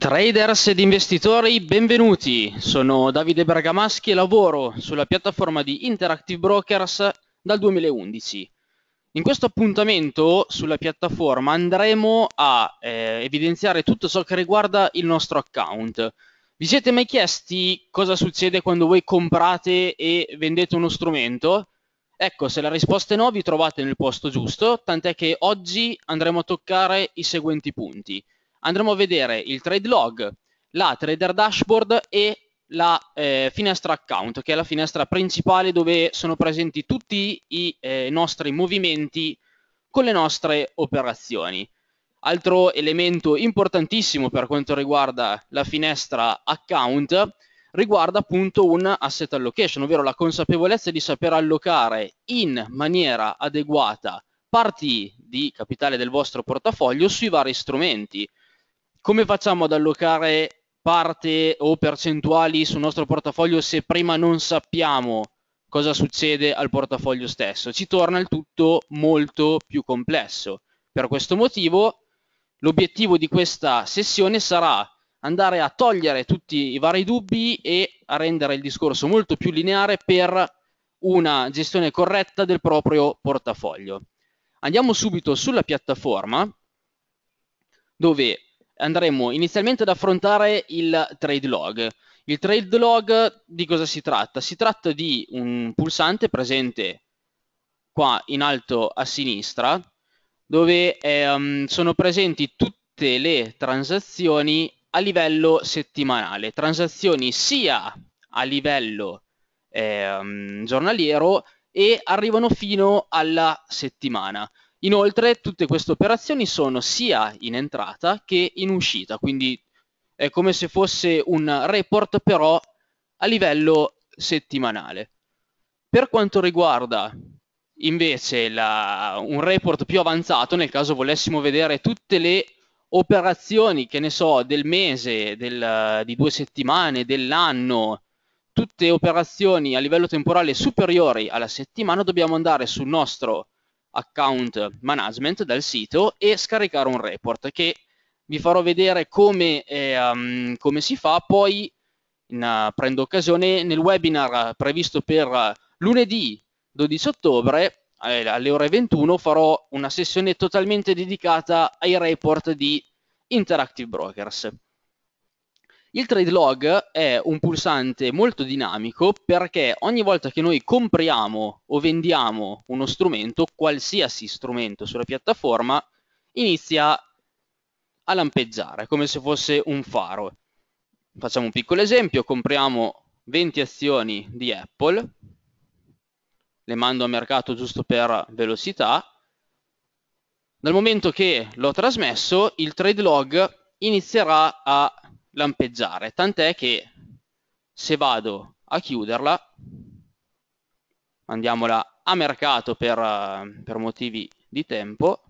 Traders ed investitori, benvenuti! Sono Davide Bergamaschi e lavoro sulla piattaforma di Interactive Brokers dal 2011. In questo appuntamento sulla piattaforma andremo a eh, evidenziare tutto ciò che riguarda il nostro account. Vi siete mai chiesti cosa succede quando voi comprate e vendete uno strumento? Ecco, se la risposta è no, vi trovate nel posto giusto, tant'è che oggi andremo a toccare i seguenti punti andremo a vedere il trade log, la trader dashboard e la eh, finestra account, che è la finestra principale dove sono presenti tutti i eh, nostri movimenti con le nostre operazioni. Altro elemento importantissimo per quanto riguarda la finestra account riguarda appunto un asset allocation, ovvero la consapevolezza di saper allocare in maniera adeguata parti di capitale del vostro portafoglio sui vari strumenti, come facciamo ad allocare parte o percentuali sul nostro portafoglio se prima non sappiamo cosa succede al portafoglio stesso? Ci torna il tutto molto più complesso. Per questo motivo l'obiettivo di questa sessione sarà andare a togliere tutti i vari dubbi e a rendere il discorso molto più lineare per una gestione corretta del proprio portafoglio. Andiamo subito sulla piattaforma dove andremo inizialmente ad affrontare il trade log. Il trade log di cosa si tratta? Si tratta di un pulsante presente qua in alto a sinistra dove ehm, sono presenti tutte le transazioni a livello settimanale, transazioni sia a livello ehm, giornaliero e arrivano fino alla settimana. Inoltre tutte queste operazioni sono sia in entrata che in uscita, quindi è come se fosse un report però a livello settimanale. Per quanto riguarda invece la, un report più avanzato, nel caso volessimo vedere tutte le operazioni, che ne so, del mese, del, di due settimane, dell'anno, tutte operazioni a livello temporale superiori alla settimana, dobbiamo andare sul nostro account management dal sito e scaricare un report che vi farò vedere come, eh, um, come si fa, poi in, uh, prendo occasione nel webinar previsto per lunedì 12 ottobre eh, alle ore 21 farò una sessione totalmente dedicata ai report di Interactive Brokers. Il trade log è un pulsante molto dinamico perché ogni volta che noi compriamo o vendiamo uno strumento, qualsiasi strumento sulla piattaforma, inizia a lampeggiare come se fosse un faro. Facciamo un piccolo esempio, compriamo 20 azioni di Apple, le mando a mercato giusto per velocità, dal momento che l'ho trasmesso il trade log inizierà a lampeggiare, tant'è che se vado a chiuderla, mandiamola a mercato per, eh, per motivi di tempo,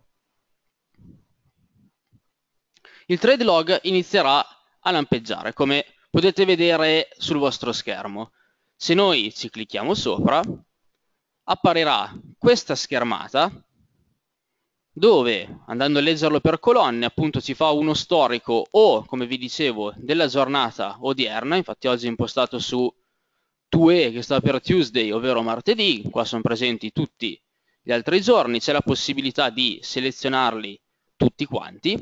il trade log inizierà a lampeggiare, come potete vedere sul vostro schermo. Se noi ci clicchiamo sopra, apparirà questa schermata dove andando a leggerlo per colonne appunto si fa uno storico o come vi dicevo della giornata odierna infatti oggi è impostato su TUE che sta per Tuesday ovvero martedì qua sono presenti tutti gli altri giorni c'è la possibilità di selezionarli tutti quanti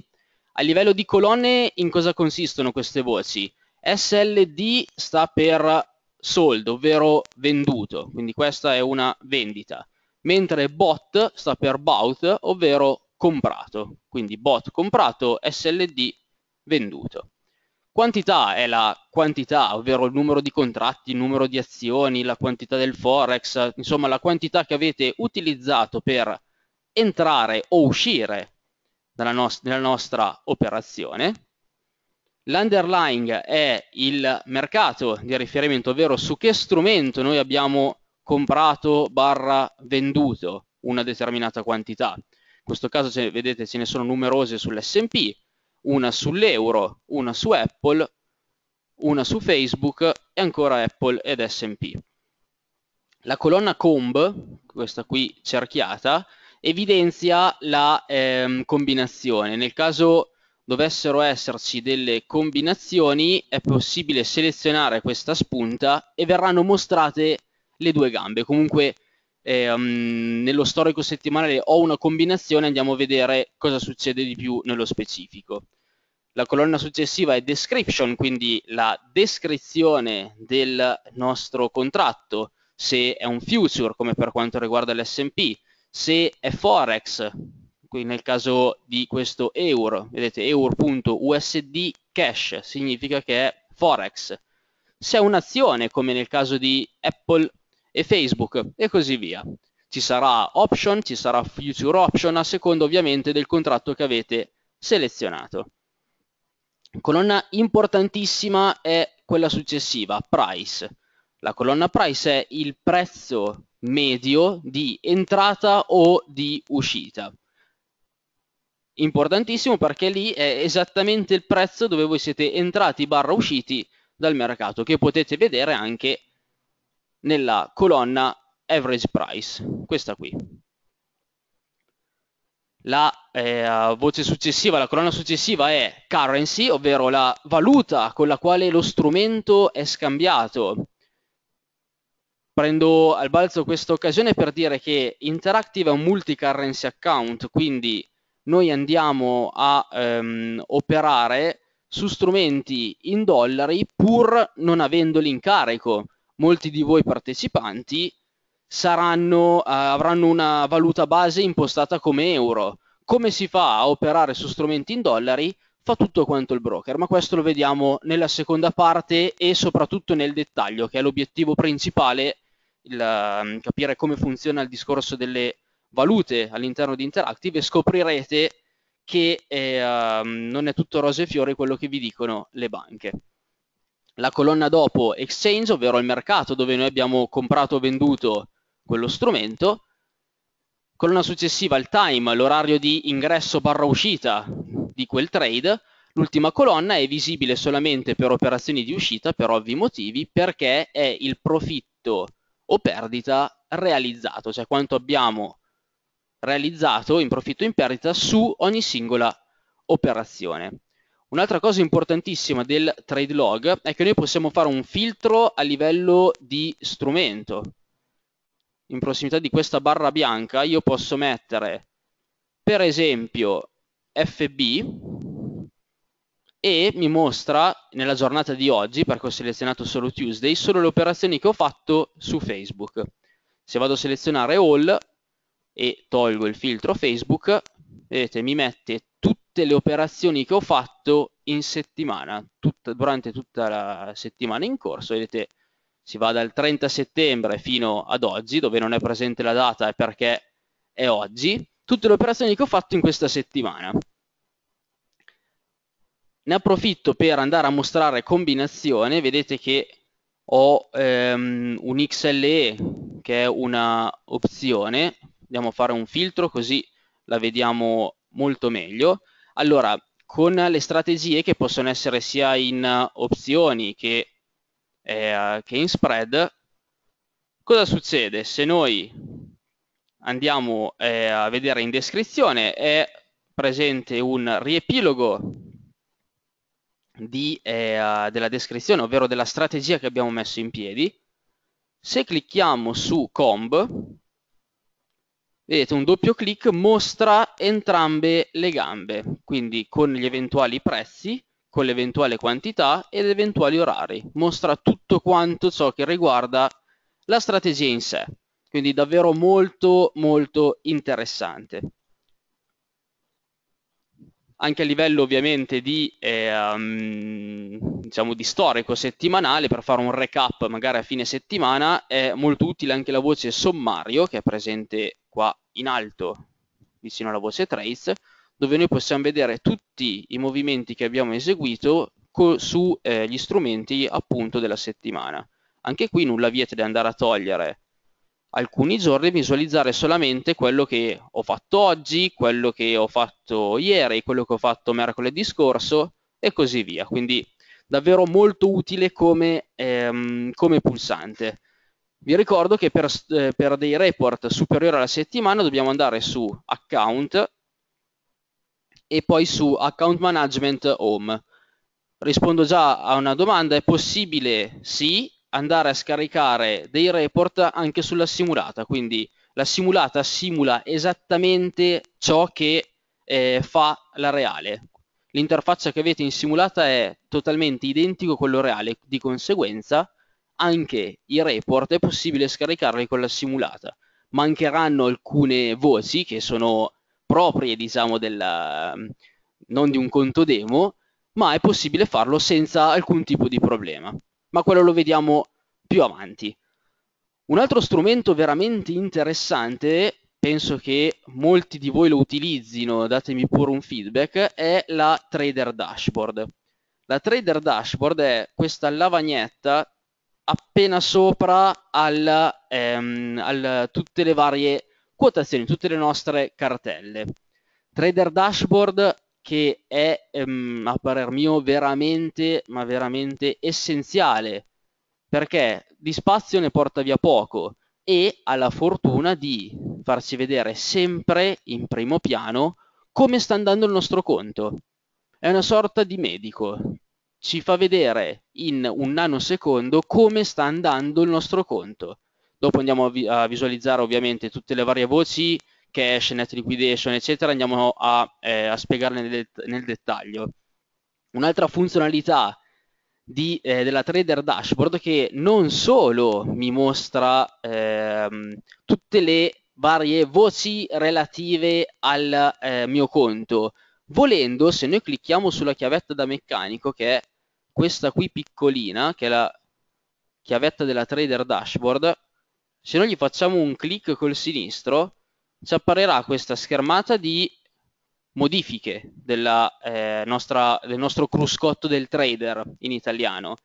a livello di colonne in cosa consistono queste voci SLD sta per sold ovvero venduto quindi questa è una vendita mentre bot sta per bought, ovvero comprato, quindi bot comprato, SLD venduto. Quantità è la quantità, ovvero il numero di contratti, il numero di azioni, la quantità del forex, insomma la quantità che avete utilizzato per entrare o uscire dalla, nos dalla nostra operazione. L'underlying è il mercato di riferimento, ovvero su che strumento noi abbiamo comprato barra venduto una determinata quantità. In questo caso, se vedete, ce ne sono numerose sull'SP, una sull'euro, una su Apple, una su Facebook e ancora Apple ed SP. La colonna comb, questa qui cerchiata, evidenzia la ehm, combinazione. Nel caso dovessero esserci delle combinazioni, è possibile selezionare questa spunta e verranno mostrate le due gambe. Comunque eh, nello storico settimanale ho una combinazione, andiamo a vedere cosa succede di più nello specifico. La colonna successiva è description, quindi la descrizione del nostro contratto, se è un future come per quanto riguarda l'S&P, se è forex, qui nel caso di questo euro, vedete euro.usd cash significa che è forex. Se è un'azione come nel caso di Apple e Facebook e così via. Ci sarà option, ci sarà future option a seconda ovviamente del contratto che avete selezionato. Colonna importantissima è quella successiva, price. La colonna price è il prezzo medio di entrata o di uscita. Importantissimo perché lì è esattamente il prezzo dove voi siete entrati barra usciti dal mercato, che potete vedere anche nella colonna average price, questa qui. La eh, voce successiva, la colonna successiva è currency, ovvero la valuta con la quale lo strumento è scambiato. Prendo al balzo questa occasione per dire che Interactive è un multi-currency account, quindi noi andiamo a ehm, operare su strumenti in dollari pur non avendoli in carico molti di voi partecipanti saranno, uh, avranno una valuta base impostata come euro. Come si fa a operare su strumenti in dollari? Fa tutto quanto il broker, ma questo lo vediamo nella seconda parte e soprattutto nel dettaglio, che è l'obiettivo principale, il, uh, capire come funziona il discorso delle valute all'interno di Interactive e scoprirete che eh, uh, non è tutto rose e fiori quello che vi dicono le banche la colonna dopo exchange, ovvero il mercato dove noi abbiamo comprato o venduto quello strumento, colonna successiva il time, l'orario di ingresso barra uscita di quel trade, l'ultima colonna è visibile solamente per operazioni di uscita per ovvi motivi perché è il profitto o perdita realizzato, cioè quanto abbiamo realizzato in profitto o in perdita su ogni singola operazione. Un'altra cosa importantissima del trade log è che noi possiamo fare un filtro a livello di strumento. In prossimità di questa barra bianca io posso mettere per esempio FB e mi mostra nella giornata di oggi, perché ho selezionato solo Tuesday, solo le operazioni che ho fatto su Facebook. Se vado a selezionare All e tolgo il filtro Facebook, vedete mi mette tutte le operazioni che ho fatto in settimana, tutta, durante tutta la settimana in corso. Vedete, si va dal 30 settembre fino ad oggi, dove non è presente la data perché è oggi, tutte le operazioni che ho fatto in questa settimana. Ne approfitto per andare a mostrare combinazione, vedete che ho ehm, un XLE che è una opzione, andiamo a fare un filtro così la vediamo molto meglio. Allora, con le strategie che possono essere sia in eh, opzioni che, eh, che in spread, cosa succede? Se noi andiamo eh, a vedere in descrizione, è presente un riepilogo di, eh, della descrizione, ovvero della strategia che abbiamo messo in piedi. Se clicchiamo su comb, vedete un doppio clic mostra entrambe le gambe, quindi con gli eventuali prezzi, con l'eventuale quantità ed eventuali orari. Mostra tutto quanto ciò che riguarda la strategia in sé. Quindi davvero molto molto interessante. Anche a livello ovviamente di, eh, um, diciamo di storico settimanale, per fare un recap magari a fine settimana, è molto utile anche la voce sommario che è presente qua in alto vicino alla voce trace dove noi possiamo vedere tutti i movimenti che abbiamo eseguito su eh, strumenti appunto della settimana. Anche qui nulla vieta di andare a togliere alcuni giorni e visualizzare solamente quello che ho fatto oggi, quello che ho fatto ieri, quello che ho fatto mercoledì scorso e così via. Quindi davvero molto utile come, ehm, come pulsante. Vi ricordo che per, eh, per dei report superiori alla settimana dobbiamo andare su account e poi su account management home. Rispondo già a una domanda, è possibile sì andare a scaricare dei report anche sulla simulata, quindi la simulata simula esattamente ciò che eh, fa la reale. L'interfaccia che avete in simulata è totalmente identico a quello reale, di conseguenza anche i report è possibile scaricarli con la simulata. Mancheranno alcune voci che sono proprie, diciamo, della, non di un conto demo, ma è possibile farlo senza alcun tipo di problema. Ma quello lo vediamo più avanti. Un altro strumento veramente interessante, penso che molti di voi lo utilizzino, datemi pure un feedback, è la Trader Dashboard. La Trader Dashboard è questa lavagnetta appena sopra al, ehm, al, tutte le varie quotazioni, tutte le nostre cartelle. Trader Dashboard che è ehm, a parer mio veramente, ma veramente essenziale perché di spazio ne porta via poco e ha la fortuna di farci vedere sempre in primo piano come sta andando il nostro conto. È una sorta di medico, ci fa vedere in un nanosecondo come sta andando il nostro conto. Dopo andiamo a, vi a visualizzare ovviamente tutte le varie voci, cash, net liquidation, eccetera, andiamo a, eh, a spiegarle nel, det nel dettaglio. Un'altra funzionalità di, eh, della Trader Dashboard che non solo mi mostra ehm, tutte le varie voci relative al eh, mio conto, Volendo, se noi clicchiamo sulla chiavetta da meccanico, che è questa qui piccolina, che è la chiavetta della Trader Dashboard, se noi gli facciamo un clic col sinistro, ci apparirà questa schermata di modifiche della, eh, nostra, del nostro cruscotto del trader in italiano.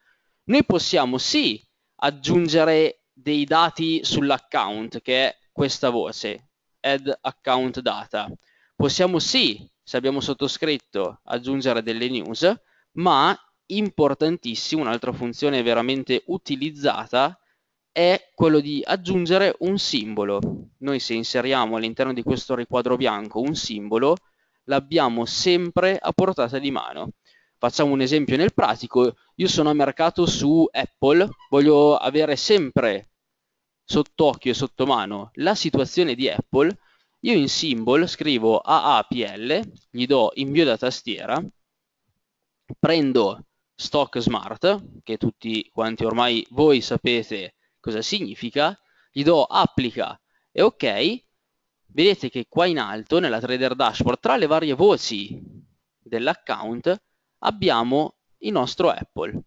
Noi possiamo sì aggiungere dei dati sull'account, che è questa voce, add account data. Possiamo sì se abbiamo sottoscritto aggiungere delle news, ma importantissimo, un'altra funzione veramente utilizzata è quello di aggiungere un simbolo. Noi se inseriamo all'interno di questo riquadro bianco un simbolo, l'abbiamo sempre a portata di mano. Facciamo un esempio nel pratico, io sono a mercato su Apple, voglio avere sempre sott'occhio e sotto mano la situazione di Apple, io in symbol scrivo AAPL, gli do invio da tastiera, prendo stock smart, che tutti quanti ormai voi sapete cosa significa, gli do applica e ok, vedete che qua in alto nella trader dashboard tra le varie voci dell'account abbiamo il nostro Apple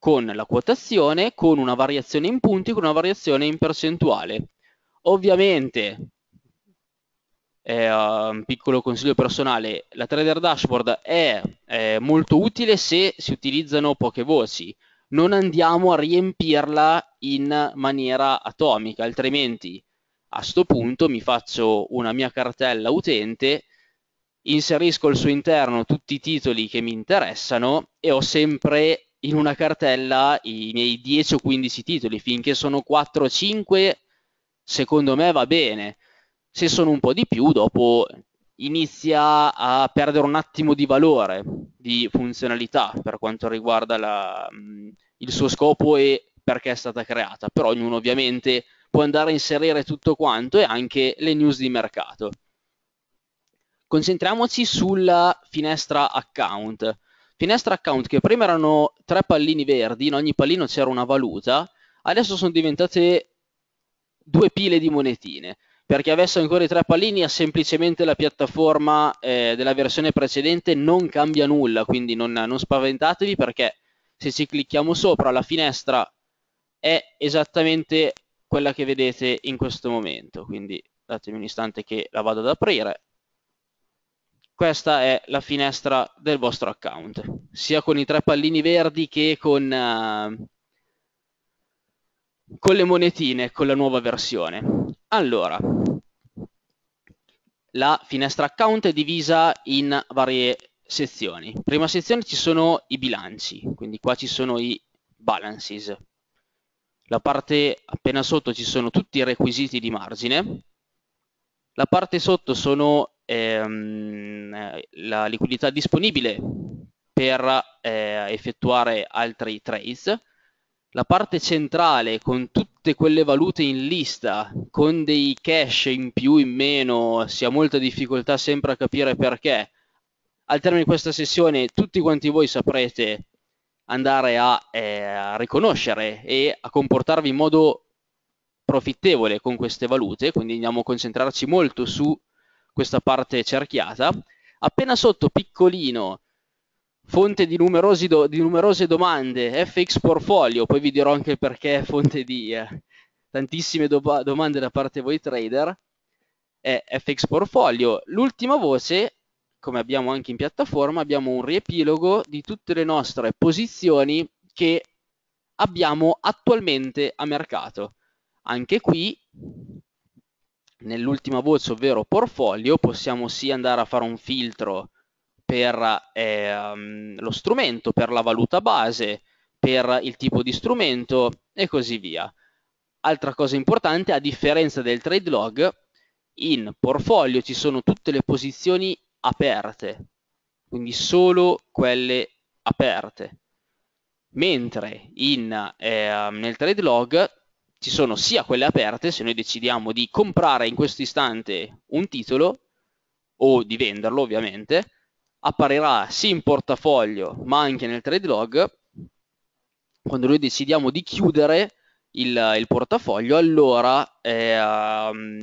con la quotazione, con una variazione in punti, con una variazione in percentuale. Ovviamente eh, un piccolo consiglio personale, la Trader Dashboard è eh, molto utile se si utilizzano poche voci, non andiamo a riempirla in maniera atomica, altrimenti a sto punto mi faccio una mia cartella utente, inserisco al suo interno tutti i titoli che mi interessano e ho sempre in una cartella i miei 10 o 15 titoli, finché sono 4 o 5 secondo me va bene, se sono un po' di più, dopo inizia a perdere un attimo di valore, di funzionalità per quanto riguarda la, il suo scopo e perché è stata creata, però ognuno ovviamente può andare a inserire tutto quanto e anche le news di mercato. Concentriamoci sulla finestra account. Finestra account che prima erano tre pallini verdi, in ogni pallino c'era una valuta, adesso sono diventate due pile di monetine perché avesse ancora i tre pallini ha semplicemente la piattaforma eh, della versione precedente non cambia nulla, quindi non, non spaventatevi perché se ci clicchiamo sopra la finestra è esattamente quella che vedete in questo momento, quindi datemi un istante che la vado ad aprire. Questa è la finestra del vostro account, sia con i tre pallini verdi che con, uh, con le monetine, con la nuova versione. Allora, la finestra account è divisa in varie sezioni. Prima sezione ci sono i bilanci, quindi qua ci sono i balances. La parte appena sotto ci sono tutti i requisiti di margine. La parte sotto sono ehm, eh, la liquidità disponibile per eh, effettuare altri trades. La parte centrale con tutti tutte quelle valute in lista con dei cash in più, in meno, si ha molta difficoltà sempre a capire perché. Al termine di questa sessione tutti quanti voi saprete andare a, eh, a riconoscere e a comportarvi in modo profittevole con queste valute, quindi andiamo a concentrarci molto su questa parte cerchiata. Appena sotto, piccolino, fonte di, do, di, numerose domande, FX Portfolio, poi vi dirò anche perché è fonte di eh, tantissime do- domande da parte voi trader, è FX Portfolio. L'ultima voce, come abbiamo anche in piattaforma, abbiamo un riepilogo di tutte le nostre posizioni che abbiamo attualmente a mercato. Anche qui, nell'ultima voce, ovvero portfolio, possiamo sì andare a fare un filtro per ehm, lo strumento, per la valuta base, per il tipo di strumento e così via. Altra cosa importante, a differenza del trade log, in portfolio ci sono tutte le posizioni aperte, quindi solo quelle aperte. Mentre in, eh, nel trade log ci sono sia quelle aperte, se noi decidiamo di comprare in questo istante un titolo o di venderlo ovviamente, apparirà sì in portafoglio ma anche nel trade log quando noi decidiamo di chiudere il, il portafoglio allora eh, um,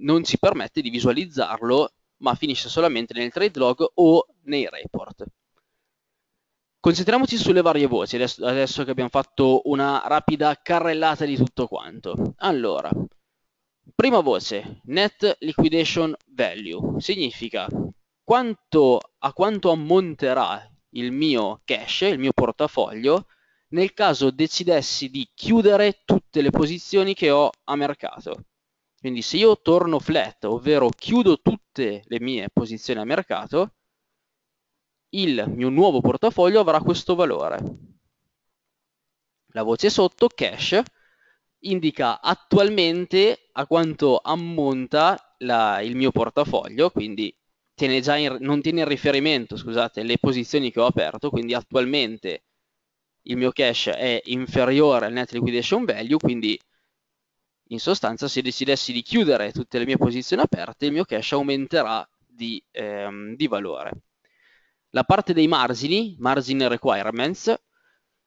non ci permette di visualizzarlo ma finisce solamente nel trade log o nei report concentriamoci sulle varie voci adesso, adesso che abbiamo fatto una rapida carrellata di tutto quanto allora prima voce net liquidation value significa quanto, a quanto ammonterà il mio cash, il mio portafoglio, nel caso decidessi di chiudere tutte le posizioni che ho a mercato. Quindi se io torno flat, ovvero chiudo tutte le mie posizioni a mercato, il mio nuovo portafoglio avrà questo valore. La voce sotto, cash, indica attualmente a quanto ammonta la, il mio portafoglio, quindi tiene già in, non tiene in riferimento scusate, le posizioni che ho aperto, quindi attualmente il mio cash è inferiore al net liquidation value, quindi in sostanza se decidessi di chiudere tutte le mie posizioni aperte, il mio cash aumenterà di, ehm, di valore. La parte dei margini, margin requirements,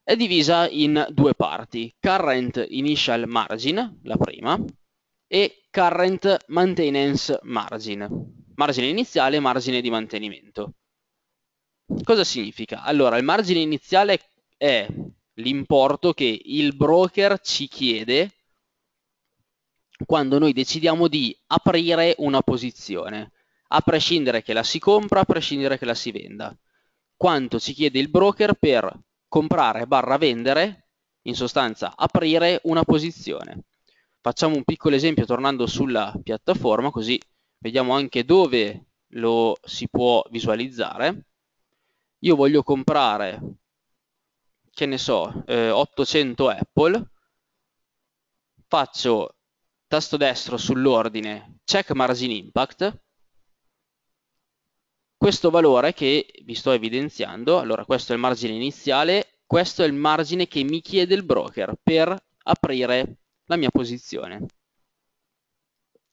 è divisa in due parti, current initial margin, la prima, e current maintenance margin, margine iniziale e margine di mantenimento. Cosa significa? Allora, il margine iniziale è l'importo che il broker ci chiede quando noi decidiamo di aprire una posizione, a prescindere che la si compra, a prescindere che la si venda. Quanto ci chiede il broker per comprare barra vendere, in sostanza aprire una posizione. Facciamo un piccolo esempio tornando sulla piattaforma così vediamo anche dove lo si può visualizzare. Io voglio comprare, che ne so, eh, 800 Apple, faccio tasto destro sull'ordine check margin impact, questo valore che vi sto evidenziando, allora questo è il margine iniziale, questo è il margine che mi chiede il broker per aprire la mia posizione.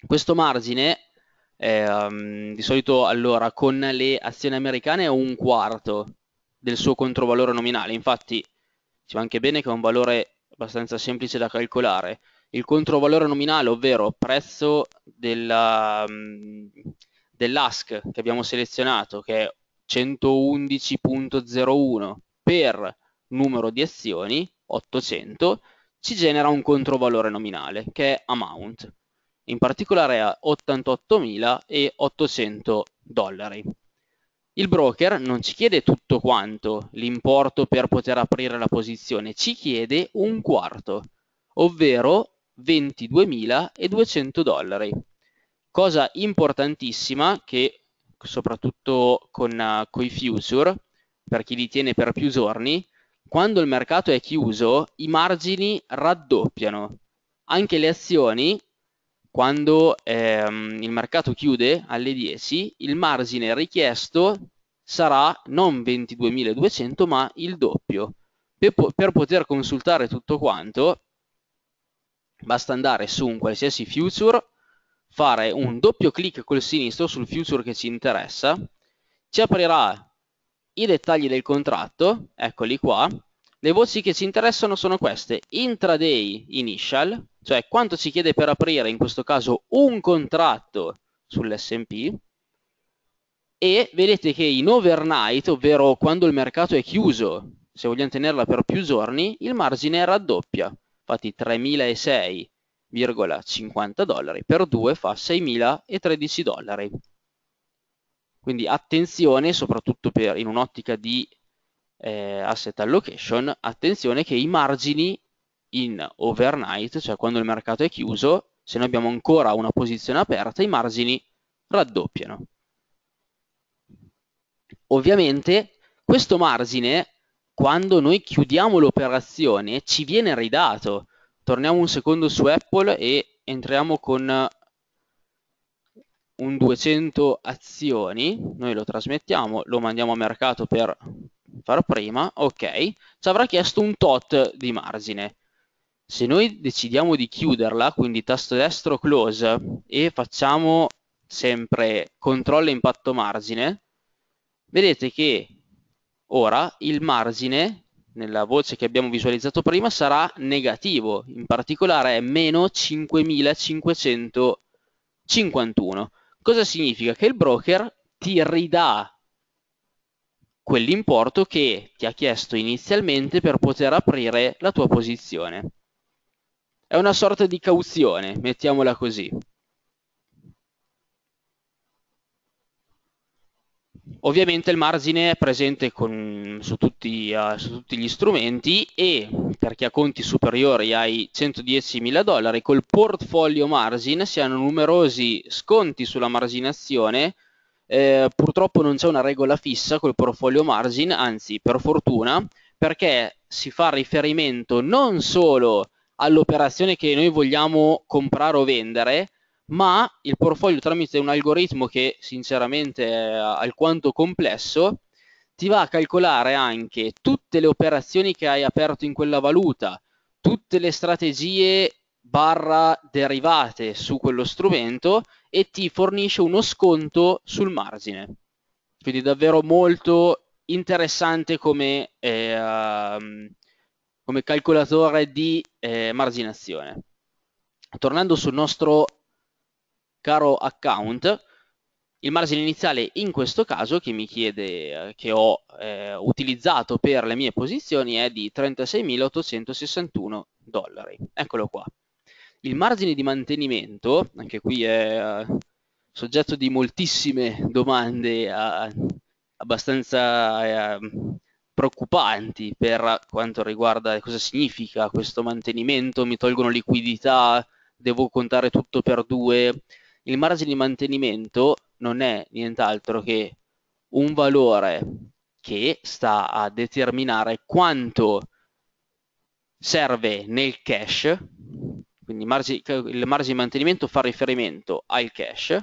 Questo margine ehm, di solito allora con le azioni americane è un quarto del suo controvalore nominale, infatti ci va anche bene che è un valore abbastanza semplice da calcolare. Il controvalore nominale, ovvero prezzo della, mm, dell'ASC che abbiamo selezionato, che è 111.01 per numero di azioni, 800, ci genera un controvalore nominale che è amount in particolare a 88.800 dollari. Il broker non ci chiede tutto quanto l'importo per poter aprire la posizione, ci chiede un quarto, ovvero 22.200 dollari. Cosa importantissima che soprattutto con, eh, con i future, per chi li tiene per più giorni, quando il mercato è chiuso i margini raddoppiano. Anche le azioni quando ehm, il mercato chiude alle 10, il margine richiesto sarà non 22.200 ma il doppio. Per, po per, poter consultare tutto quanto basta andare su un qualsiasi future, fare un doppio clic col sinistro sul future che ci interessa, ci aprirà i dettagli del contratto, eccoli qua, le voci che ci interessano sono queste, intraday initial, cioè quanto ci chiede per aprire in questo caso un contratto sull'S&P, e vedete che in overnight, ovvero quando il mercato è chiuso, se vogliamo tenerla per più giorni, il margine raddoppia, infatti 3.006,50 dollari per 2 fa 6.013 dollari. Quindi attenzione, soprattutto per, in un'ottica di eh, asset allocation, attenzione che i margini in overnight, cioè quando il mercato è chiuso, se noi abbiamo ancora una posizione aperta, i margini raddoppiano. Ovviamente questo margine, quando noi chiudiamo l'operazione, ci viene ridato. Torniamo un secondo su Apple e entriamo con un 200 azioni, noi lo trasmettiamo, lo mandiamo a mercato per farò prima, ok, ci avrà chiesto un tot di margine. Se noi decidiamo di chiuderla, quindi tasto destro close e facciamo sempre controllo impatto margine, vedete che ora il margine nella voce che abbiamo visualizzato prima sarà negativo, in particolare è meno 5551. Cosa significa? Che il broker ti ridà quell'importo che ti ha chiesto inizialmente per poter aprire la tua posizione. È una sorta di cauzione, mettiamola così. Ovviamente il margine è presente con, su, tutti, uh, su, tutti, gli strumenti e per chi ha conti superiori ai 110.000 dollari col portfolio margin si hanno numerosi sconti sulla marginazione eh, purtroppo non c'è una regola fissa col portfolio margin, anzi per fortuna, perché si fa riferimento non solo all'operazione che noi vogliamo comprare o vendere, ma il portfolio tramite un algoritmo che sinceramente è alquanto complesso, ti va a calcolare anche tutte le operazioni che hai aperto in quella valuta, tutte le strategie barra derivate su quello strumento e ti fornisce uno sconto sul margine. Quindi davvero molto interessante come, eh, come calcolatore di eh, marginazione. Tornando sul nostro caro account, il margine iniziale in questo caso che mi chiede eh, che ho eh, utilizzato per le mie posizioni è di 36.861 dollari. Eccolo qua. Il margine di mantenimento, anche qui è eh, soggetto di moltissime domande a, eh, abbastanza eh, preoccupanti per quanto riguarda cosa significa questo mantenimento, mi tolgono liquidità, devo contare tutto per due. Il margine di mantenimento non è nient'altro che un valore che sta a determinare quanto serve nel cash quindi margi, il margine di mantenimento fa riferimento al cash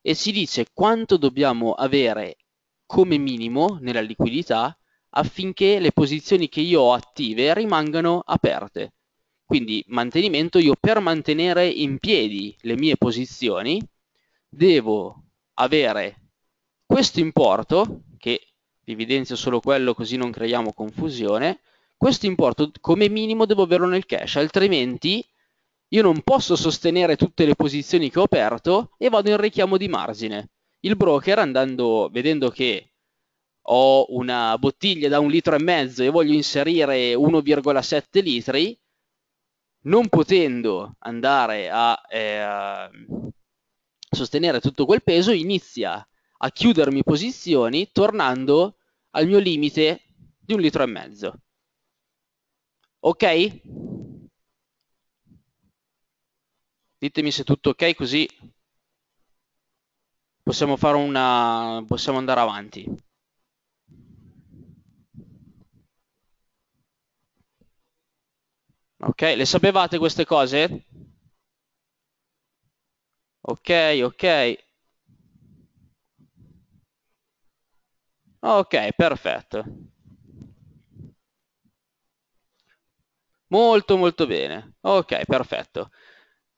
e si dice quanto dobbiamo avere come minimo nella liquidità affinché le posizioni che io ho attive rimangano aperte. Quindi mantenimento, io per mantenere in piedi le mie posizioni devo avere questo importo, che vi evidenzio solo quello così non creiamo confusione, questo importo come minimo devo averlo nel cash, altrimenti io non posso sostenere tutte le posizioni che ho aperto e vado in richiamo di margine. Il broker, andando, vedendo che ho una bottiglia da un litro e mezzo e voglio inserire 1,7 litri, non potendo andare a eh, sostenere tutto quel peso, inizia a chiudermi posizioni tornando al mio limite di un litro e mezzo. Ok? Ditemi se tutto ok così possiamo, una, possiamo andare avanti. Ok, le sapevate queste cose? Ok, ok. Ok, perfetto. Molto molto bene. Ok, perfetto.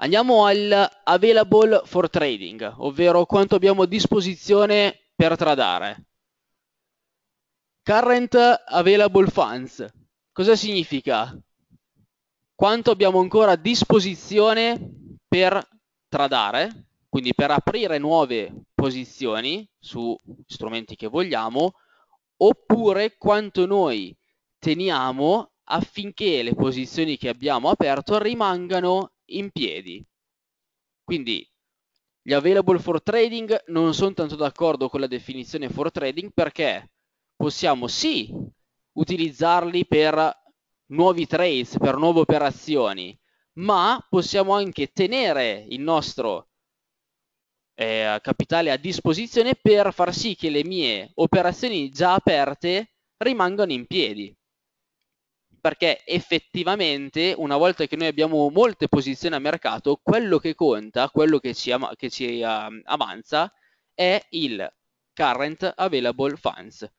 Andiamo al available for trading, ovvero quanto abbiamo a disposizione per tradare. Current available funds. Cosa significa? Quanto abbiamo ancora a disposizione per tradare, quindi per aprire nuove posizioni su strumenti che vogliamo, oppure quanto noi teniamo affinché le posizioni che abbiamo aperto rimangano in piedi. Quindi gli available for trading non sono tanto d'accordo con la definizione for trading perché possiamo sì utilizzarli per nuovi trades, per nuove operazioni, ma possiamo anche tenere il nostro eh, capitale a disposizione per far sì che le mie operazioni già aperte rimangano in piedi perché effettivamente una volta che noi abbiamo molte posizioni a mercato, quello che conta, quello che ci, am- che ci uh, avanza è il current available funds,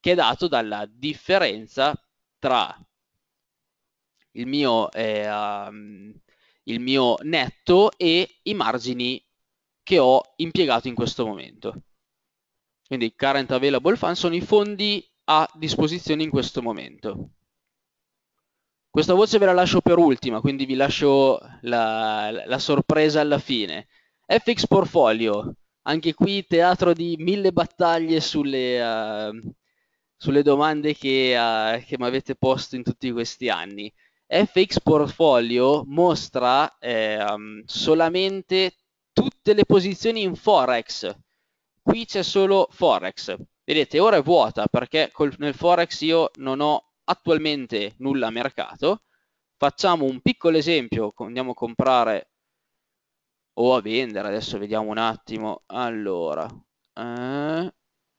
che è dato dalla differenza tra il mio, eh, um, il mio netto e i margini che ho impiegato in questo momento. Quindi current available funds sono i fondi a disposizione in questo momento. Questa voce ve la lascio per ultima, quindi vi lascio la, la sorpresa alla fine. FX Portfolio, anche qui teatro di mille battaglie sulle, uh, sulle domande che, uh, che mi avete posto in tutti questi anni. FX Portfolio mostra eh, um, solamente tutte le posizioni in Forex. Qui c'è solo Forex. Vedete, ora è vuota perché col, nel Forex io non ho attualmente nulla a mercato, facciamo un piccolo esempio, andiamo a comprare o a vendere, adesso vediamo un attimo, allora, eh,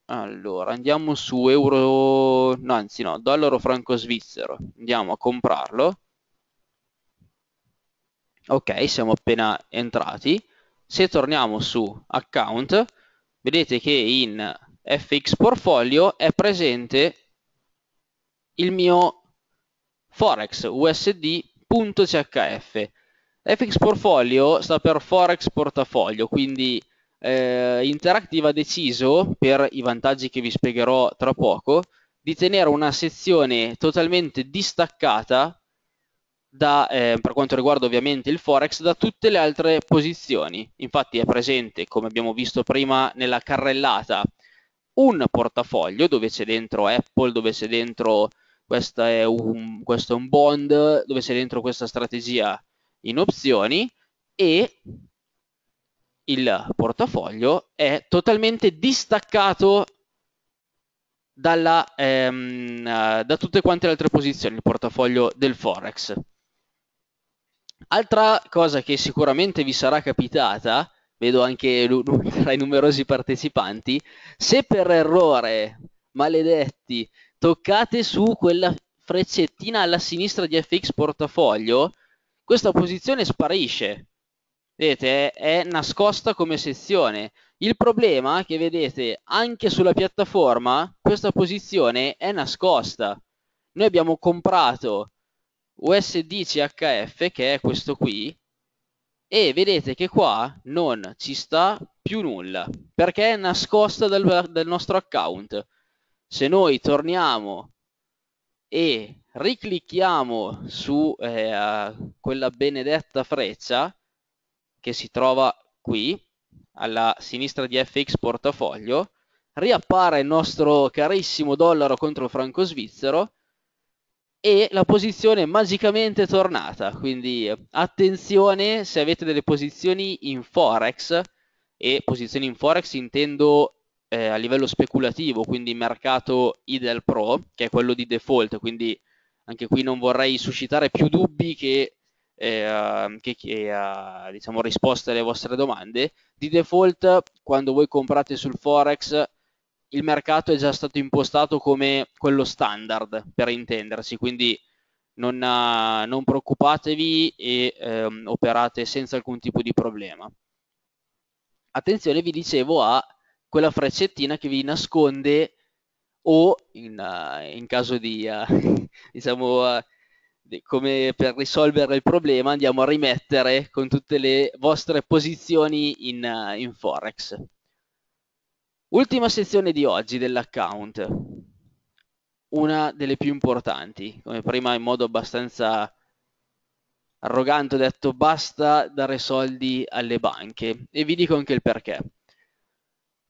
allora andiamo su euro, no, anzi no, dollaro franco svizzero, andiamo a comprarlo, ok, siamo appena entrati, se torniamo su account, vedete che in FX portfolio è presente il mio forex usd.chf. FX Portfolio sta per Forex Portafoglio, quindi eh, Interactive ha deciso, per i vantaggi che vi spiegherò tra poco, di tenere una sezione totalmente distaccata da, eh, per quanto riguarda ovviamente il Forex da tutte le altre posizioni. Infatti è presente, come abbiamo visto prima nella carrellata, un portafoglio dove c'è dentro Apple, dove c'è dentro questo è un, questo è un bond dove sei dentro questa strategia in opzioni e il portafoglio è totalmente distaccato dalla, ehm, eh, da tutte quante le altre posizioni, il portafoglio del Forex. Altra cosa che sicuramente vi sarà capitata, vedo anche tra i numerosi partecipanti, se per errore, maledetti, toccate su quella freccettina alla sinistra di FX portafoglio, questa posizione sparisce. Vedete, è nascosta come sezione. Il problema è che vedete anche sulla piattaforma questa posizione è nascosta. Noi abbiamo comprato USD CHF che è questo qui e vedete che qua non ci sta più nulla perché è nascosta dal, dal nostro account se noi torniamo e riclicchiamo su eh, quella benedetta freccia che si trova qui alla sinistra di FX portafoglio, riappare il nostro carissimo dollaro contro il franco svizzero e la posizione è magicamente tornata. Quindi attenzione se avete delle posizioni in Forex e posizioni in Forex intendo eh, a livello speculativo, quindi mercato IDEL Pro, che è quello di default, quindi anche qui non vorrei suscitare più dubbi che, eh, che, che eh, diciamo, risposte alle vostre domande. Di default, quando voi comprate sul Forex, il mercato è già stato impostato come quello standard, per intendersi, quindi non, eh, non preoccupatevi e ehm, operate senza alcun tipo di problema. Attenzione, vi dicevo, a quella freccettina che vi nasconde o in, uh, in caso di, uh, diciamo, uh, eh, di, come per risolvere il problema andiamo a rimettere con tutte le vostre posizioni in, in Forex. Ultima sezione di oggi dell'account, una delle più importanti, come prima in modo abbastanza arrogante ho detto basta dare soldi alle banche e vi dico anche il perché.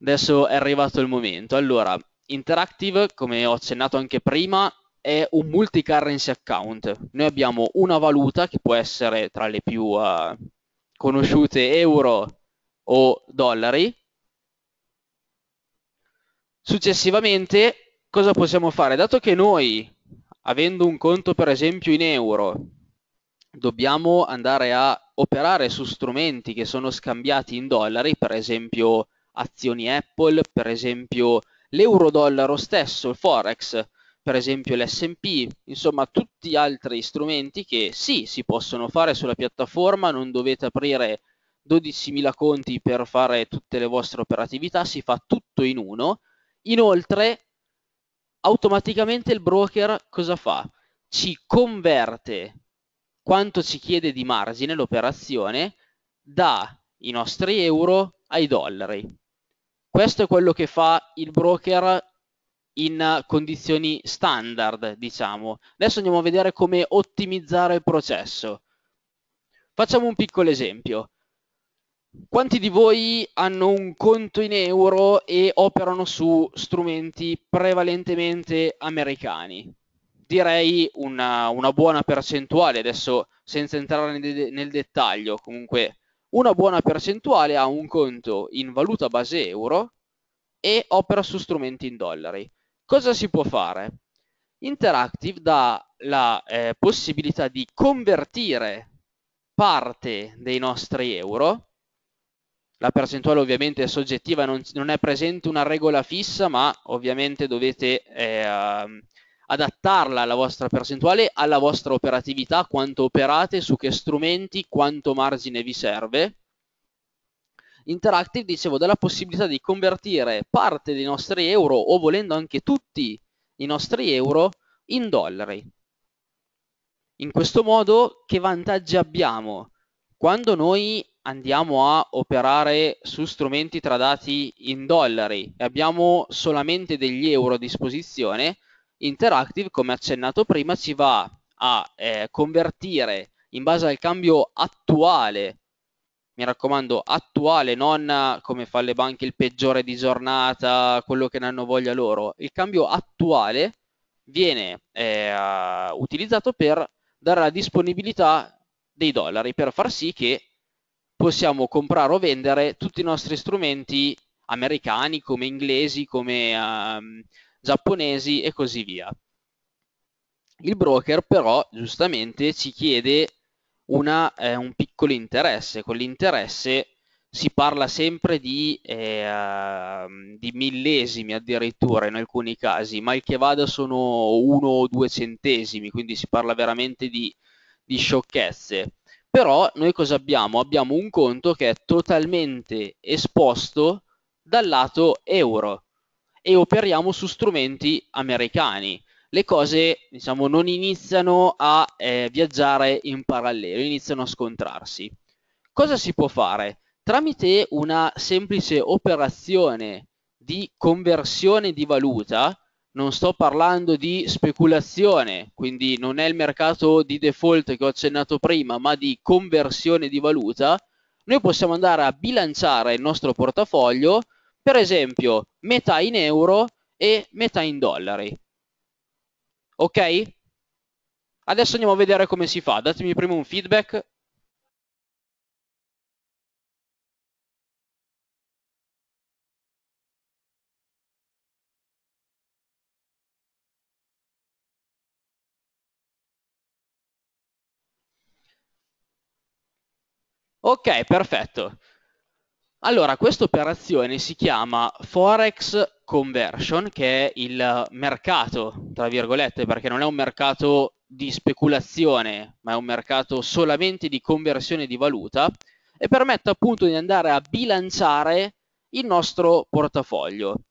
Adesso è arrivato il momento. Allora, Interactive, come ho accennato anche prima, è un multi-currency account. Noi abbiamo una valuta che può essere tra le più uh, conosciute euro o dollari. Successivamente, cosa possiamo fare? Dato che noi, avendo un conto per esempio in euro, dobbiamo andare a operare su strumenti che sono scambiati in dollari, per esempio azioni Apple, per esempio l'euro-dollaro stesso, il Forex, per esempio l'SP, insomma tutti gli altri strumenti che sì, si possono fare sulla piattaforma, non dovete aprire 12.000 conti per fare tutte le vostre operatività, si fa tutto in uno. Inoltre, automaticamente il broker cosa fa? Ci converte quanto ci chiede di margine l'operazione dai nostri euro ai dollari. Questo è quello che fa il broker in condizioni standard, diciamo. Adesso andiamo a vedere come ottimizzare il processo. Facciamo un piccolo esempio. Quanti di voi hanno un conto in euro e operano su strumenti prevalentemente americani? Direi una, una buona percentuale, adesso senza entrare nel, nel dettaglio, comunque una buona percentuale ha un conto in valuta base euro e opera su strumenti in dollari. Cosa si può fare? Interactive dà la eh, possibilità di convertire parte dei nostri euro, la percentuale ovviamente è soggettiva, non, non è presente una regola fissa, ma ovviamente dovete eh, adattarla alla vostra percentuale, alla vostra operatività, quanto operate, su che strumenti, quanto margine vi serve. Interactive, dicevo, dà la possibilità di convertire parte dei nostri euro o volendo anche tutti i nostri euro in dollari. In questo modo che vantaggi abbiamo? Quando noi andiamo a operare su strumenti tradati in dollari e abbiamo solamente degli euro a disposizione, Interactive, come accennato prima, ci va a eh, convertire in base al cambio attuale, mi raccomando attuale, non come fa le banche il peggiore di giornata, quello che ne hanno voglia loro, il cambio attuale viene eh, utilizzato per dare la disponibilità dei dollari, per far sì che possiamo comprare o vendere tutti i nostri strumenti americani come inglesi, come... Eh, giapponesi e così via. Il broker però giustamente ci chiede una, eh, un piccolo interesse, con l'interesse si parla sempre di, eh, ehm, di, millesimi addirittura in alcuni casi, ma il che vada sono uno o due centesimi, quindi si parla veramente di, di sciocchezze. Però noi cosa abbiamo? Abbiamo un conto che è totalmente esposto dal lato euro, e operiamo su strumenti americani. Le cose diciamo, non iniziano a eh, viaggiare in parallelo, iniziano a scontrarsi. Cosa si può fare? Tramite una semplice operazione di conversione di valuta, non sto parlando di speculazione, quindi non è il mercato di default che ho accennato prima, ma di conversione di valuta, noi possiamo andare a bilanciare il nostro portafoglio per esempio metà in euro e metà in dollari. Ok? Adesso andiamo a vedere come si fa. Datemi prima un feedback. Ok, perfetto. Allora, questa operazione si chiama Forex Conversion, che è il mercato, tra virgolette, perché non è un mercato di speculazione, ma è un mercato solamente di conversione di valuta e permette appunto di andare a bilanciare il nostro portafoglio.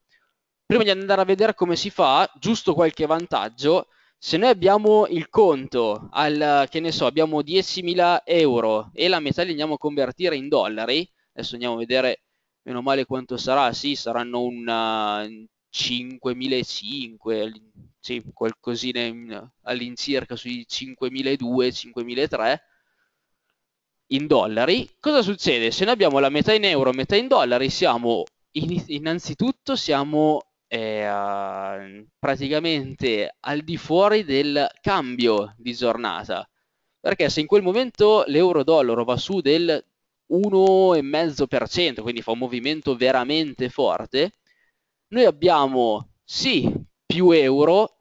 Prima di andare a vedere come si fa, giusto qualche vantaggio, se noi abbiamo il conto al, che ne so, abbiamo 10.000 euro e la metà li andiamo a convertire in dollari, adesso andiamo a vedere meno male quanto sarà, sì, saranno un 5.500 eh, sì, qualcosina all'incirca sui 5.200 5.300 in dollari. Cosa succede? Se noi abbiamo la metà in euro, metà in dollari, siamo in, innanzitutto siamo eh, praticamente al di fuori del cambio di giornata. Perché se in quel momento l'euro-dollaro va su del 1,5%, quindi fa un movimento veramente forte, noi abbiamo sì più euro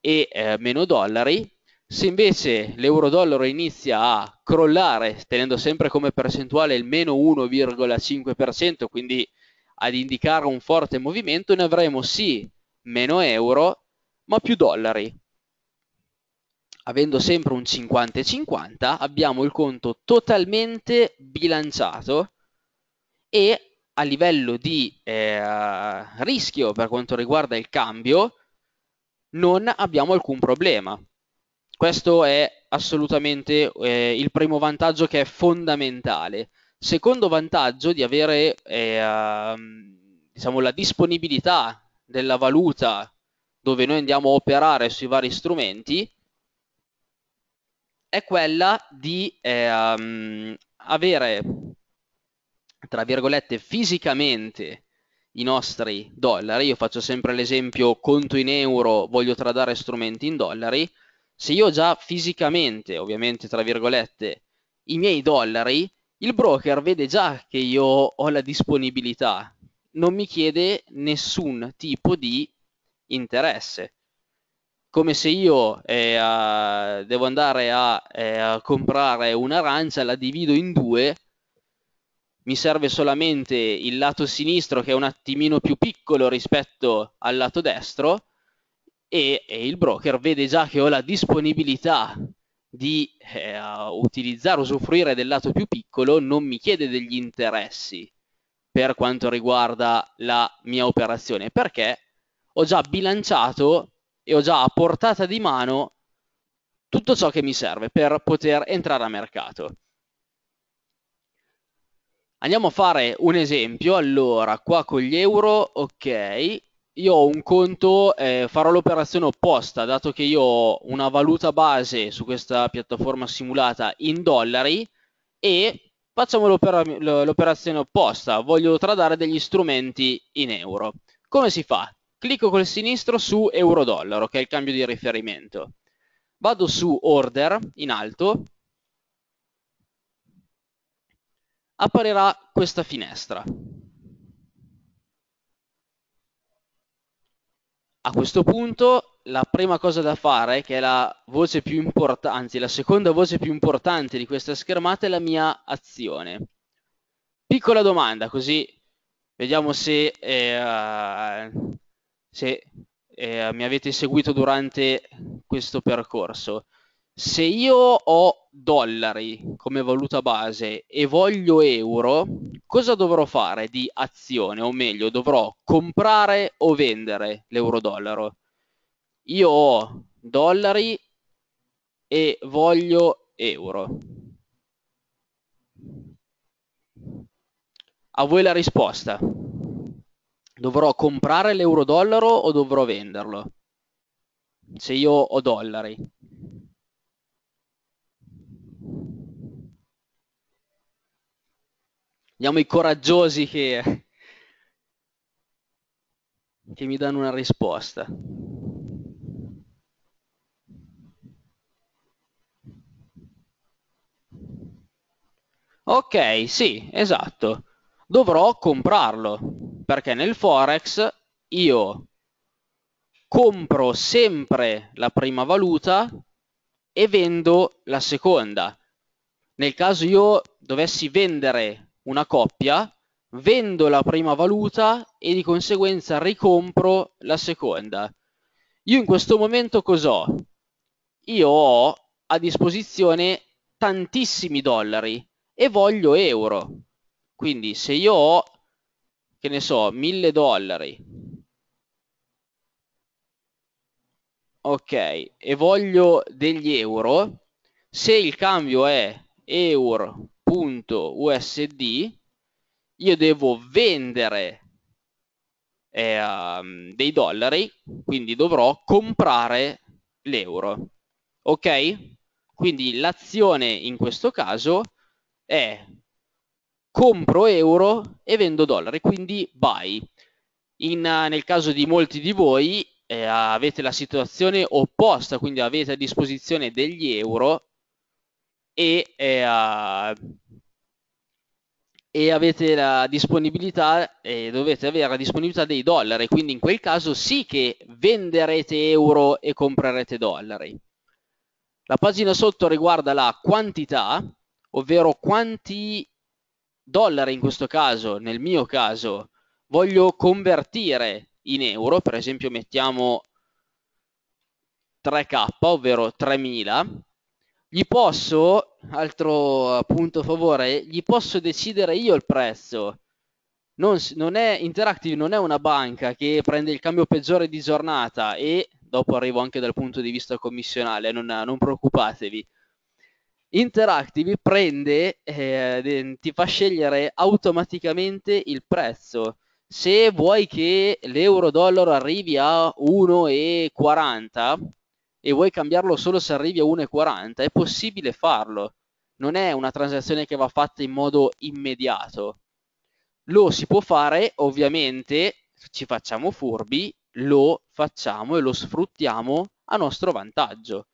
e eh, meno dollari, se invece l'euro-dollaro inizia a crollare, tenendo sempre come percentuale il meno 1,5%, quindi ad indicare un forte movimento, ne avremo sì meno euro, ma più dollari avendo sempre un 50 e 50, abbiamo il conto totalmente bilanciato e a livello di eh, rischio per quanto riguarda il cambio non abbiamo alcun problema. Questo è assolutamente eh, il primo vantaggio che è fondamentale. Secondo vantaggio di avere eh, ehm, diciamo, la disponibilità della valuta dove noi andiamo a operare sui vari strumenti è quella di eh, um, avere, tra virgolette, fisicamente i nostri dollari. Io faccio sempre l'esempio conto in euro, voglio tradare strumenti in dollari. Se io già fisicamente, ovviamente, tra virgolette, i miei dollari, il broker vede già che io ho la disponibilità, non mi chiede nessun tipo di interesse come se io eh, a, devo andare a, eh, a comprare un'arancia, la divido in due, mi serve solamente il lato sinistro che è un attimino più piccolo rispetto al lato destro e, e il broker vede già che ho la disponibilità di eh, utilizzare, usufruire del lato più piccolo, non mi chiede degli interessi per quanto riguarda la mia operazione, perché ho già bilanciato e ho già a portata di mano tutto ciò che mi serve per poter entrare a mercato. Andiamo a fare un esempio, allora qua con gli euro, ok, io ho un conto, eh, farò l'operazione opposta, dato che io ho una valuta base su questa piattaforma simulata in dollari e facciamo l'operazione opposta, voglio tradare degli strumenti in euro. Come si fa? Clicco col sinistro su euro-dollaro, che è il cambio di riferimento. Vado su order, in alto, apparirà questa finestra. A questo punto la prima cosa da fare, che è la voce più importante, anzi la seconda voce più importante di questa schermata, è la mia azione. Piccola domanda, così vediamo se eh, se eh, mi avete seguito durante questo percorso, se io ho dollari come valuta base e voglio euro, cosa dovrò fare di azione? O meglio, dovrò comprare o vendere l'euro dollaro? Io ho dollari e voglio euro. A voi la risposta dovrò comprare l'euro-dollaro o dovrò venderlo? Se io ho dollari. Vediamo i coraggiosi che, che mi danno una risposta. Ok, sì, esatto dovrò comprarlo perché nel forex io compro sempre la prima valuta e vendo la seconda nel caso io dovessi vendere una coppia vendo la prima valuta e di conseguenza ricompro la seconda io in questo momento cos'ho? io ho a disposizione tantissimi dollari e voglio euro quindi se io ho, che ne so, 1000 dollari, ok, e voglio degli euro, se il cambio è euro.usd, io devo vendere eh, um, dei dollari, quindi dovrò comprare l'euro. Ok? Quindi l'azione in questo caso è compro euro e vendo dollari, quindi buy. In, eh, nel caso di molti di voi eh, avete la situazione opposta, quindi avete a disposizione degli euro e, eh, e avete la disponibilità e dovete avere la disponibilità dei dollari, quindi in quel caso sì che venderete euro e comprerete dollari. La pagina sotto riguarda la quantità, ovvero quanti dollari in questo caso, nel mio caso, voglio convertire in euro, per esempio mettiamo 3k, ovvero 3000, gli posso, altro punto favore, gli posso decidere io il prezzo. Non, non, è Interactive non è una banca che prende il cambio peggiore di giornata e dopo arrivo anche dal punto di vista commissionale, non, non preoccupatevi. Interactive prende, eh, eh, ti fa scegliere automaticamente il prezzo. Se vuoi che l'euro-dollaro arrivi a 1,40 e vuoi cambiarlo solo se arrivi a 1,40, è possibile farlo. Non è una transazione che va fatta in modo immediato. Lo si può fare, ovviamente, ci facciamo furbi, lo facciamo e lo sfruttiamo a nostro vantaggio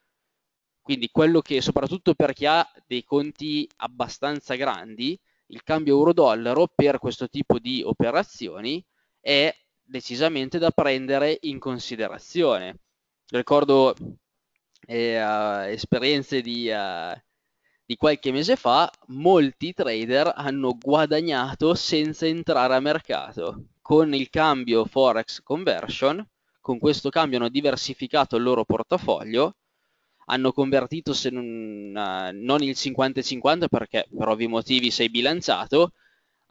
quindi quello che soprattutto per chi ha dei conti abbastanza grandi, il cambio euro-dollaro per questo tipo di operazioni è decisamente da prendere in considerazione. Ricordo eh, uh, esperienze di, uh, di qualche mese fa, molti trader hanno guadagnato senza entrare a mercato. Con il cambio Forex Conversion, con questo cambio hanno diversificato il loro portafoglio hanno convertito se non, uh, non il 50-50 perché per ovvi motivi sei bilanciato,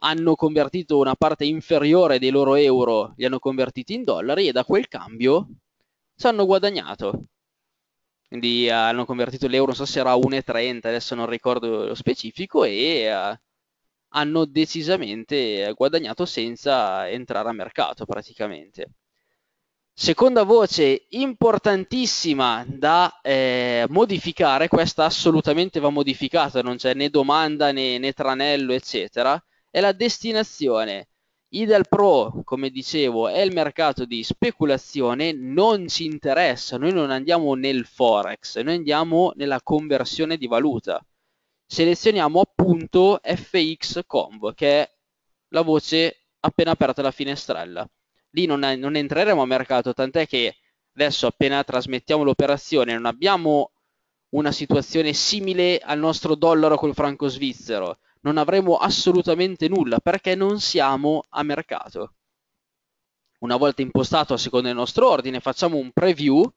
hanno convertito una parte inferiore dei loro euro, li hanno convertiti in dollari e da quel cambio ci hanno guadagnato. Quindi uh, hanno convertito l'euro, non so se era 1,30, adesso non ricordo lo specifico, e uh, hanno decisamente guadagnato senza entrare a mercato praticamente. Seconda voce importantissima da eh, modificare, questa assolutamente va modificata, non c'è né domanda né, né tranello eccetera, è la destinazione. Ideal Pro, come dicevo, è il mercato di speculazione, non ci interessa, noi non andiamo nel forex, noi andiamo nella conversione di valuta. Selezioniamo appunto FX Conv, che è la voce appena aperta la finestrella lì non, non entreremo a mercato, tant'è che adesso appena trasmettiamo l'operazione non abbiamo una situazione simile al nostro dollaro col franco svizzero, non avremo assolutamente nulla perché non siamo a mercato. Una volta impostato a secondo il nostro ordine facciamo un preview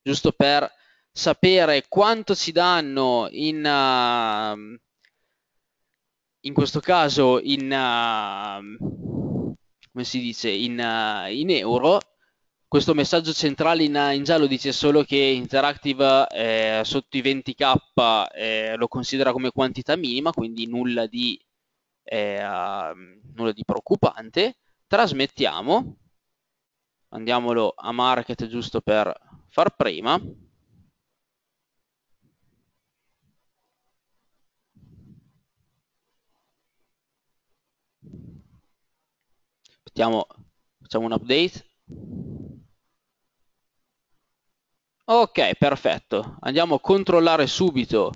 giusto per sapere quanto ci danno in, uh, in questo caso in, ehm, come si dice, in, uh, in euro. Questo messaggio centrale in, in, giallo dice solo che Interactive eh, sotto i 20k eh, lo considera come quantità minima, quindi nulla di, eh, uh, nulla di preoccupante. Trasmettiamo, andiamolo a market giusto per far prima. Mettiamo, facciamo un update. Ok, perfetto. Andiamo a controllare subito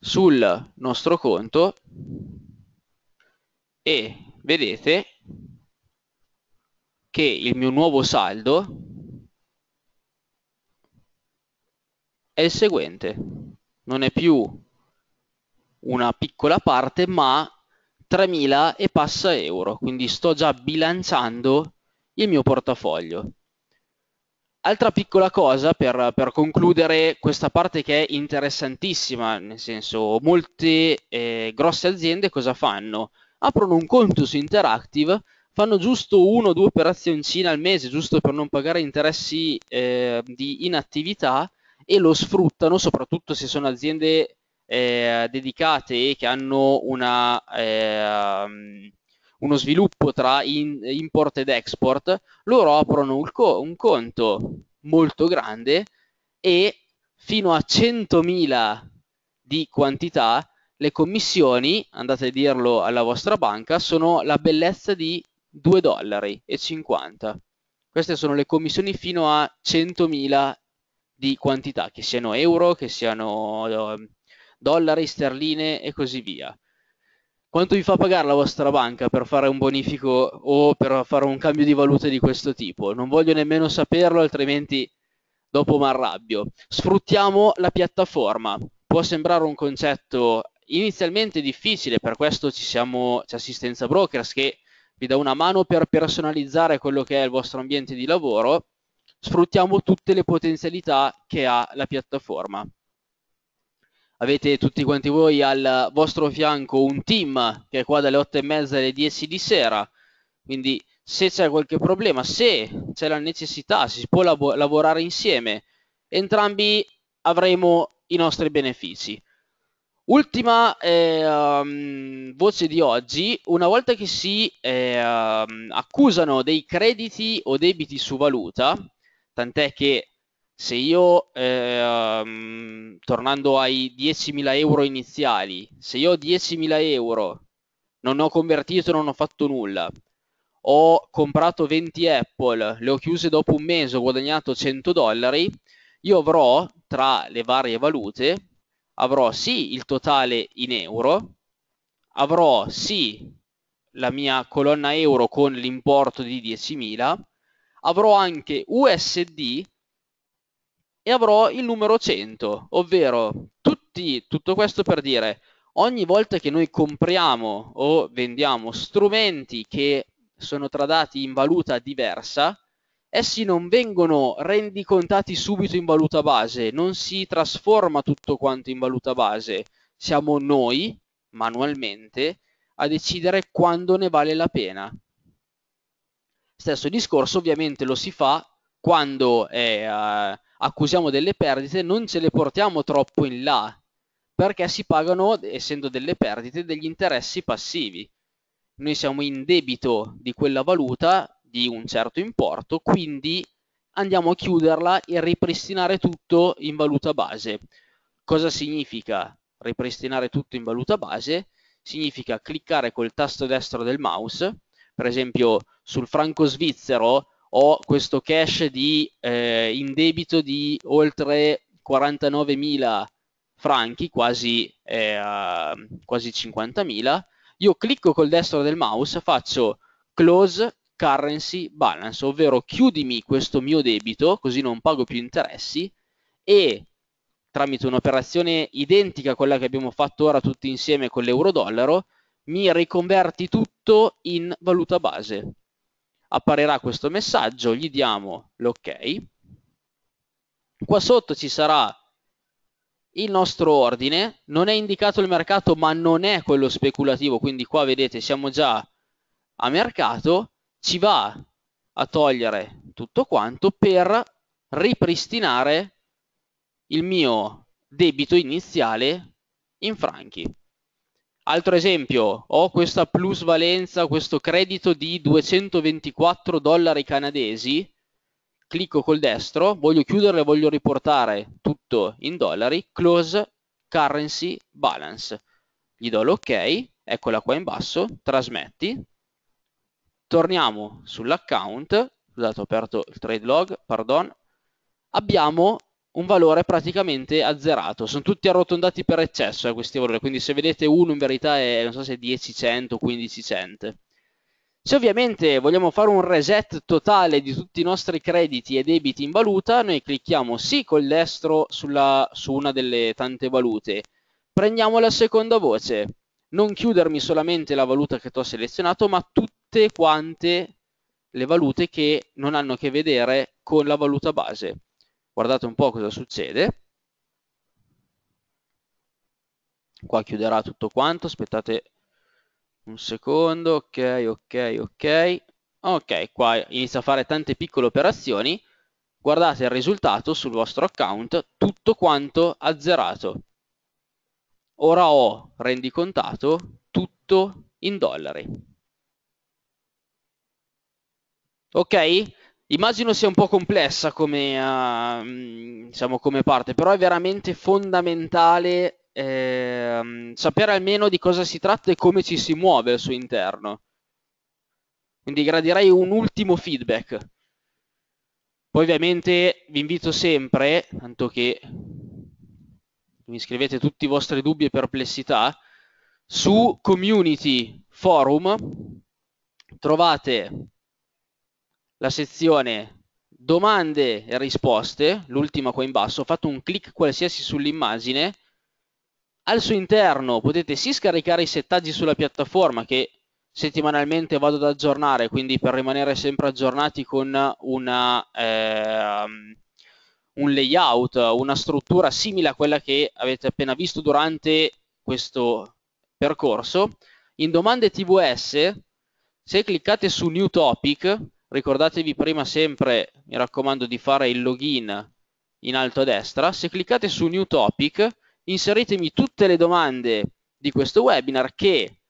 sul nostro conto e vedete che il mio nuovo saldo è il seguente. Non è più una piccola parte, ma 3.000 e passa euro, quindi sto già bilanciando il mio portafoglio. Altra piccola cosa per, per concludere questa parte che è interessantissima, nel senso molte eh, grosse aziende cosa fanno? Aprono un conto su Interactive, fanno giusto uno o due operazioncine al mese, giusto per non pagare interessi eh, di inattività e lo sfruttano, soprattutto se sono aziende eh, dedicate e che hanno una, eh, uno sviluppo tra in, import ed export, loro aprono un, co- un conto molto grande e fino a 100.000 di quantità le commissioni, andate a dirlo alla vostra banca, sono la bellezza di 2 dollari e 50. Queste sono le commissioni fino a 100.000 di quantità, che siano euro, che siano ehm, dollari, sterline e così via. Quanto vi fa pagare la vostra banca per fare un bonifico o per fare un cambio di valute di questo tipo? Non voglio nemmeno saperlo, altrimenti dopo mi arrabbio. Sfruttiamo la piattaforma. Può sembrare un concetto inizialmente difficile, per questo ci siamo, c'è Assistenza Brokers che vi dà una mano per personalizzare quello che è il vostro ambiente di lavoro. Sfruttiamo tutte le potenzialità che ha la piattaforma avete tutti quanti voi al vostro fianco un team che è qua dalle 8 e mezza alle 10 di sera, quindi se c'è qualche problema, se c'è la necessità, si può labo- lavorare insieme, entrambi avremo i nostri benefici. Ultima eh, um, voce di oggi, una volta che si eh, um, accusano dei crediti o debiti su valuta, tant'è che se io, eh, tornando ai 10.000 euro iniziali, se io ho 10.000 euro, non ho convertito, non ho fatto nulla, ho comprato 20 Apple, le ho chiuse dopo un mese, ho guadagnato 100 dollari, io avrò tra le varie valute, avrò sì il totale in euro, avrò sì la mia colonna euro con l'importo di 10.000, avrò anche USD e avrò il numero 100, ovvero tutti, tutto questo per dire, ogni volta che noi compriamo o vendiamo strumenti che sono tradati in valuta diversa, essi non vengono rendicontati subito in valuta base, non si trasforma tutto quanto in valuta base, siamo noi, manualmente, a decidere quando ne vale la pena. Stesso discorso ovviamente lo si fa quando è, uh, accusiamo delle perdite non ce le portiamo troppo in là, perché si pagano, essendo delle perdite, degli interessi passivi. Noi siamo in debito di quella valuta di un certo importo, quindi andiamo a chiuderla e ripristinare tutto in valuta base. Cosa significa ripristinare tutto in valuta base? Significa cliccare col tasto destro del mouse, per esempio sul franco svizzero ho questo cash di, eh, in debito di oltre 49.000 franchi, quasi, eh, quasi 50.000, io clicco col destro del mouse, faccio close currency balance, ovvero chiudimi questo mio debito, così non pago più interessi, e tramite un'operazione identica a quella che abbiamo fatto ora tutti insieme con l'euro-dollaro, mi riconverti tutto in valuta base apparirà questo messaggio, gli diamo l'ok. Qua sotto ci sarà il nostro ordine, non è indicato il mercato ma non è quello speculativo, quindi qua vedete siamo già a mercato, ci va a togliere tutto quanto per ripristinare il mio debito iniziale in franchi. Altro esempio, ho questa plusvalenza, questo credito di 224 dollari canadesi, clicco col destro, voglio chiuderla e voglio riportare tutto in dollari, close currency balance. Gli do l'ok, eccola qua in basso, trasmetti, torniamo sull'account, scusate ho aperto il trade log, pardon, abbiamo un valore praticamente azzerato. Sono tutti arrotondati per eccesso eh, questi valori, quindi se vedete uno in verità è non so se 10 cent o 15 cent. Se ovviamente vogliamo fare un reset totale di tutti i nostri crediti e debiti in valuta, noi clicchiamo sì col destro sulla, su una delle tante valute. Prendiamo la seconda voce, non chiudermi solamente la valuta che ti ho selezionato, ma tutte quante le valute che non hanno a che vedere con la valuta base. Guardate un po' cosa succede. Qua chiuderà tutto quanto, aspettate un secondo, ok, ok, ok. Ok, qua inizia a fare tante piccole operazioni. Guardate il risultato sul vostro account, tutto quanto azzerato. Ora ho rendicontato tutto in dollari. Ok? Immagino sia un po' complessa come, uh, diciamo, come parte, però è veramente fondamentale eh, sapere almeno di cosa si tratta e come ci si muove al suo interno. Quindi gradirei un ultimo feedback. Poi ovviamente vi invito sempre, tanto che mi scrivete tutti i vostri dubbi e perplessità, su community forum trovate la sezione domande e risposte, l'ultima qua in basso, fate un clic qualsiasi sull'immagine, al suo interno potete sì scaricare i settaggi sulla piattaforma che settimanalmente vado ad aggiornare, quindi per rimanere sempre aggiornati con una, eh, un layout, una struttura simile a quella che avete appena visto durante questo percorso. In domande TVS, se cliccate su New Topic, ricordatevi prima sempre, mi raccomando, di fare il login in alto a destra. Se cliccate su New Topic, inseritemi tutte le domande di questo webinar che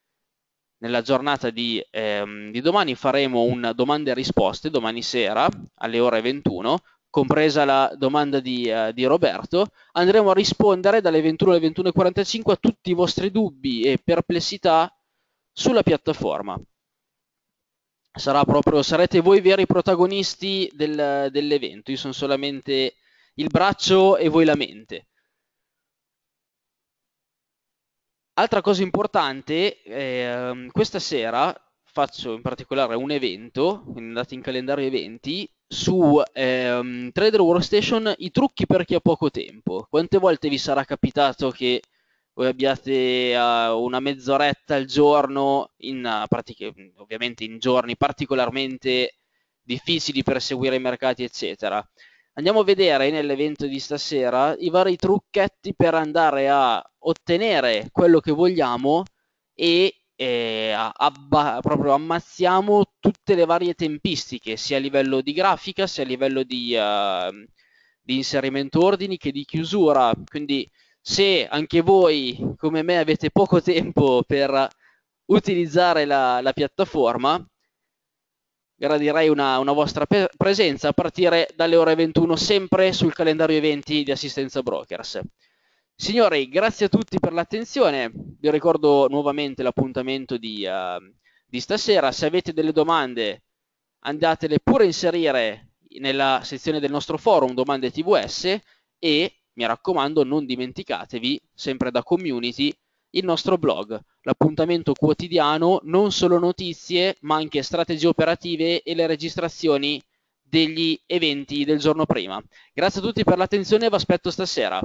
nella giornata di, ehm, di domani faremo un domande e risposte domani sera alle ore 21 compresa la domanda di, uh, di, Roberto, andremo a rispondere dalle 21 alle 21.45 a tutti i vostri dubbi e perplessità sulla piattaforma sarà proprio, sarete voi veri protagonisti del, dell'evento, io sono solamente il braccio e voi la mente. Altra cosa importante, eh, questa sera faccio in particolare un evento, quindi andate in calendario eventi, su ehm, Trader Workstation i trucchi per chi ha poco tempo. Quante volte vi sarà capitato che voi abbiate uh, una mezz'oretta al giorno, in, uh, pratica, ovviamente in giorni particolarmente difficili per seguire i mercati, eccetera. Andiamo a vedere nell'evento di stasera i vari trucchetti per andare a ottenere quello che vogliamo e eh, abba- proprio ammazziamo tutte le varie tempistiche, sia a livello di grafica, sia a livello di, uh, di inserimento ordini che di chiusura. Quindi se anche voi, come me, avete poco tempo per utilizzare la, la piattaforma, gradirei una, una vostra pe- presenza a partire dalle ore 21 sempre sul calendario eventi di assistenza brokers. Signori, grazie a tutti per l'attenzione, vi ricordo nuovamente l'appuntamento di, uh, di stasera, se avete delle domande andatele pure a inserire nella sezione del nostro forum domande TVS e mi raccomando, non dimenticatevi, sempre da community, il nostro blog, l'appuntamento quotidiano, non solo notizie, ma anche strategie operative e le registrazioni degli eventi del giorno prima. Grazie a tutti per l'attenzione e vi aspetto stasera.